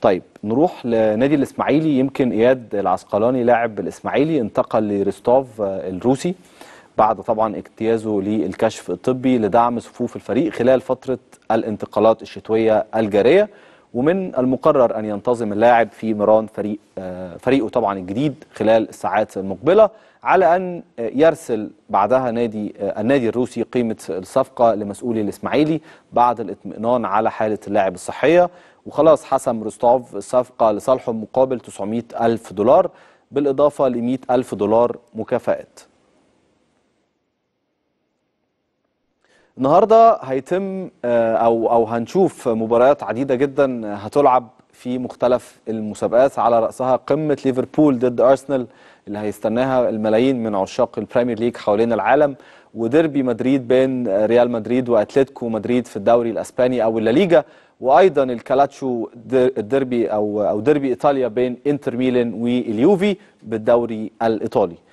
طيب نروح لنادي الاسماعيلي يمكن اياد العسقلاني لاعب الاسماعيلي انتقل لريستوف آه، الروسي بعد طبعا اجتيازه للكشف الطبي لدعم صفوف الفريق خلال فتره الانتقالات الشتويه الجاريه ومن المقرر أن ينتظم اللاعب في مران فريق فريقه طبعا الجديد خلال الساعات المقبلة على أن يرسل بعدها نادي النادي الروسي قيمة الصفقة لمسؤولي الإسماعيلي بعد الاطمئنان على حالة اللاعب الصحية وخلاص حسم روستوف الصفقة لصالحه مقابل 900 ألف دولار بالإضافة ل 100 ألف دولار مكافآت النهارده هيتم آه، او او هنشوف مباريات عديده جدا هتلعب في مختلف المسابقات على راسها قمه ليفربول ضد ارسنال اللي هيستناها الملايين من عشاق البريمير ليج حوالين العالم وديربي مدريد بين ريال مدريد واتلتيكو مدريد في الدوري الاسباني او الليجا وايضا الكالاتشو الديربي او او ديربي ايطاليا بين انتر ميلان واليوفي بالدوري الايطالي